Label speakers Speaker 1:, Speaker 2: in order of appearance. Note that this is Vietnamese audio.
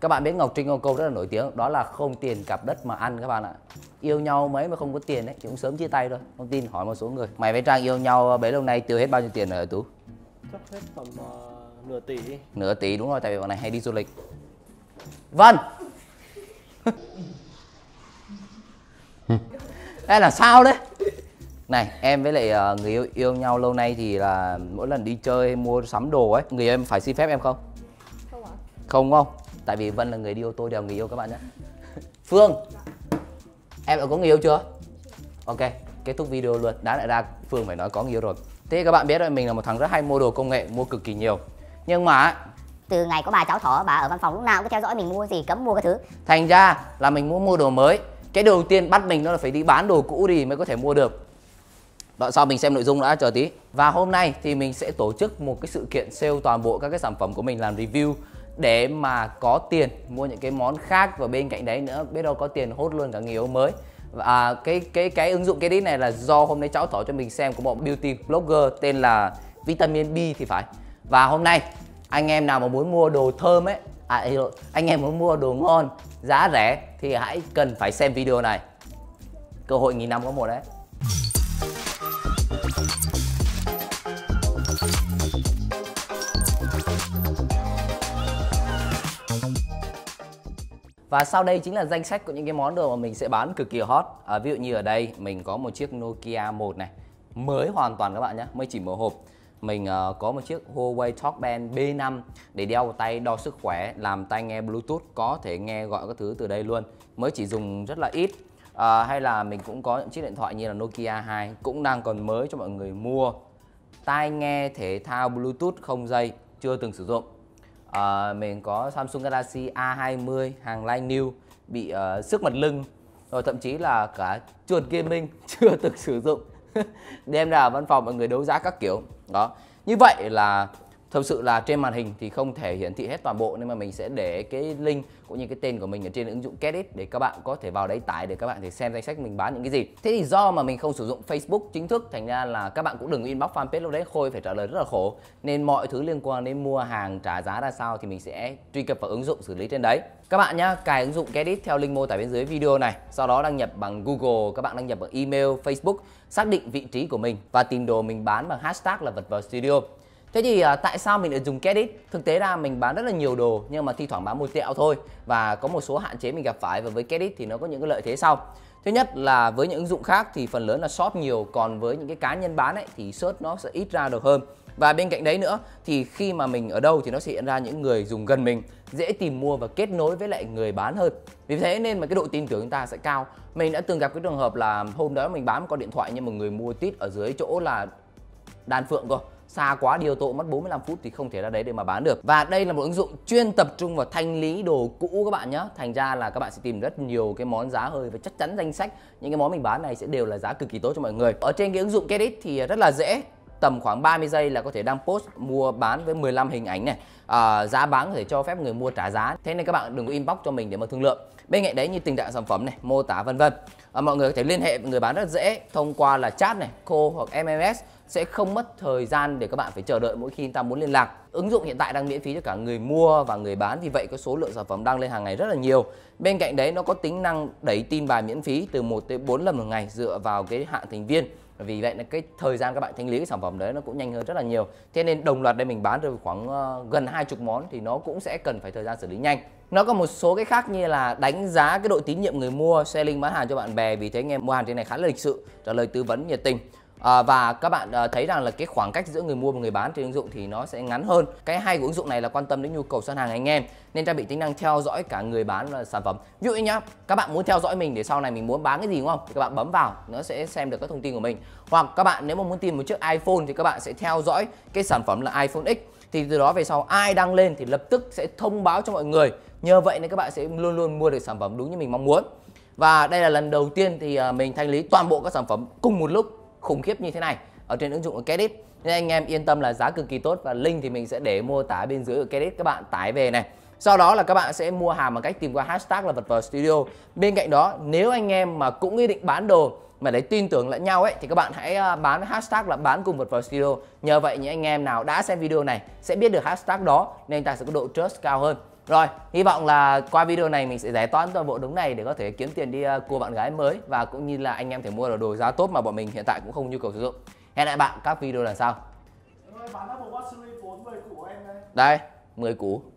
Speaker 1: Các bạn biết Ngọc Trinh có câu rất là nổi tiếng Đó là không tiền cặp đất mà ăn các bạn ạ Yêu nhau mấy mà không có tiền ấy Thì cũng sớm chia tay thôi Không tin hỏi một số người Mày với Trang yêu nhau bấy lâu nay tiêu hết bao nhiêu tiền rồi Tú? Chắc hết tầm uh, nửa tỷ đi Nửa tỷ đúng rồi tại vì bọn này hay đi du lịch Vân Đây là sao đấy này em với lại uh, người yêu yêu nhau lâu nay thì là mỗi lần đi chơi mua sắm đồ ấy người em phải xin phép em không không ạ à? không không tại vì vân là người đi ô tô đều người yêu các bạn nhé phương em đã có người yêu chưa ok kết thúc video luôn đáng lẽ ra phương phải nói có người yêu rồi thế các bạn biết rồi mình là một thằng rất hay mua đồ công nghệ mua cực kỳ nhiều nhưng mà từ ngày có bà cháu thỏ bà ở văn phòng lúc nào cũng cứ theo dõi mình mua gì cấm mua cái thứ thành ra là mình muốn mua đồ mới cái đầu tiên bắt mình đó là phải đi bán đồ cũ đi mới có thể mua được đoạn sau mình xem nội dung đã chờ tí và hôm nay thì mình sẽ tổ chức một cái sự kiện sale toàn bộ các cái sản phẩm của mình làm review để mà có tiền mua những cái món khác và bên cạnh đấy nữa biết đâu có tiền hốt luôn cả người yêu mới và cái cái cái ứng dụng cái đấy này là do hôm nay cháu tỏ cho mình xem của một beauty blogger tên là vitamin B thì phải và hôm nay anh em nào mà muốn mua đồ thơm ấy à, anh em muốn mua đồ ngon giá rẻ thì hãy cần phải xem video này cơ hội nghìn năm có một đấy và sau đây chính là danh sách của những cái món đồ mà mình sẽ bán cực kỳ hot à, ví dụ như ở đây mình có một chiếc Nokia 1 này mới hoàn toàn các bạn nhé mới chỉ mở hộp mình uh, có một chiếc Huawei Talkband B5 để đeo vào tay đo sức khỏe làm tai nghe Bluetooth có thể nghe gọi các thứ từ đây luôn mới chỉ dùng rất là ít à, hay là mình cũng có những chiếc điện thoại như là Nokia 2 cũng đang còn mới cho mọi người mua tai nghe thể thao Bluetooth không dây chưa từng sử dụng à, mình có Samsung Galaxy A20 hàng line new bị uh, ờ, sức mặt lưng rồi thậm chí là cả chuột gaming chưa từng sử dụng đem ra văn phòng mọi người đấu giá các kiểu đó như vậy là Thực sự là trên màn hình thì không thể hiển thị hết toàn bộ nên mà mình sẽ để cái link cũng như cái tên của mình ở trên ứng dụng Kedit để các bạn có thể vào đấy tải để các bạn thể xem danh sách mình bán những cái gì. Thế thì do mà mình không sử dụng Facebook chính thức thành ra là các bạn cũng đừng inbox fanpage lúc đấy Khôi phải trả lời rất là khổ. Nên mọi thứ liên quan đến mua hàng trả giá ra sao thì mình sẽ truy cập vào ứng dụng xử lý trên đấy. Các bạn nhá, cài ứng dụng Kedit theo link mô tả bên dưới video này, sau đó đăng nhập bằng Google, các bạn đăng nhập bằng email, Facebook, xác định vị trí của mình và tìm đồ mình bán bằng hashtag là vật vào studio. Thế thì à, tại sao mình lại dùng Kedit? Thực tế ra mình bán rất là nhiều đồ nhưng mà thi thoảng bán một tẹo thôi và có một số hạn chế mình gặp phải và với Kedit thì nó có những cái lợi thế sau. Thứ nhất là với những ứng dụng khác thì phần lớn là short nhiều còn với những cái cá nhân bán ấy thì search nó sẽ ít ra được hơn. Và bên cạnh đấy nữa thì khi mà mình ở đâu thì nó sẽ hiện ra những người dùng gần mình dễ tìm mua và kết nối với lại người bán hơn. Vì thế nên mà cái độ tin tưởng chúng ta sẽ cao. Mình đã từng gặp cái trường hợp là hôm đó mình bán một con điện thoại nhưng mà người mua tít ở dưới chỗ là đan phượng thôi xa quá đi ô tô mất 45 phút thì không thể ra đấy để mà bán được và đây là một ứng dụng chuyên tập trung vào thanh lý đồ cũ các bạn nhé thành ra là các bạn sẽ tìm rất nhiều cái món giá hơi và chắc chắn danh sách những cái món mình bán này sẽ đều là giá cực kỳ tốt cho mọi người ở trên cái ứng dụng Kedit thì rất là dễ tầm khoảng 30 giây là có thể đăng post mua bán với 15 hình ảnh này à, giá bán có thể cho phép người mua trả giá thế nên các bạn đừng có inbox cho mình để mà thương lượng bên cạnh đấy như tình trạng sản phẩm này mô tả vân vân à, mọi người có thể liên hệ với người bán rất dễ thông qua là chat này cô hoặc mms sẽ không mất thời gian để các bạn phải chờ đợi mỗi khi ta muốn liên lạc ứng dụng hiện tại đang miễn phí cho cả người mua và người bán vì vậy có số lượng sản phẩm đăng lên hàng ngày rất là nhiều bên cạnh đấy nó có tính năng đẩy tin bài miễn phí từ 1 tới 4 lần một ngày dựa vào cái hạng thành viên vì vậy là cái thời gian các bạn thanh lý cái sản phẩm đấy nó cũng nhanh hơn rất là nhiều thế nên đồng loạt đây mình bán được khoảng ờ, gần hai chục món thì nó cũng sẽ cần phải thời gian xử lý nhanh nó có một số cái khác như là đánh giá cái độ tín nhiệm người mua selling bán hàng cho bạn bè vì thế anh em mua hàng trên này khá là lịch sự trả lời tư vấn nhiệt tình À, và các bạn à, thấy rằng là cái khoảng cách giữa người mua và người bán trên ứng dụng thì nó sẽ ngắn hơn. Cái hay của ứng dụng này là quan tâm đến nhu cầu săn hàng anh em nên trang bị tính năng theo dõi cả người bán và sản phẩm. Ví dụ nhá, các bạn muốn theo dõi mình để sau này mình muốn bán cái gì đúng không? Thì các bạn bấm vào nó sẽ xem được các thông tin của mình. Hoặc các bạn nếu mà muốn tìm một chiếc iPhone thì các bạn sẽ theo dõi cái sản phẩm là iPhone X thì từ đó về sau ai đăng lên thì lập tức sẽ thông báo cho mọi người. Nhờ vậy nên các bạn sẽ luôn luôn mua được sản phẩm đúng như mình mong muốn. Và đây là lần đầu tiên thì à, mình thanh lý toàn bộ các sản phẩm cùng một lúc khủng khiếp như thế này ở trên ứng dụng của Credit nên anh em yên tâm là giá cực kỳ tốt và link thì mình sẽ để mô tả bên dưới của Credit các bạn tải về này sau đó là các bạn sẽ mua hàng bằng cách tìm qua hashtag là vật vờ studio bên cạnh đó nếu anh em mà cũng ý định bán đồ mà để tin tưởng lẫn nhau ấy thì các bạn hãy à, bán hashtag là bán cùng vật vào studio nhờ vậy những anh em nào đã xem video này sẽ biết được hashtag đó nên ta sẽ có độ trust cao hơn rồi, hy vọng là qua video này mình sẽ giải toán toàn bộ đống này để có thể kiếm tiền đi ờ, cua bạn gái mới và cũng như là anh em thể mua được đồ giá tốt mà bọn mình hiện tại cũng không nhu cầu sử dụng. Hẹn lại bạn các video lần sau. Đây, 10 củ.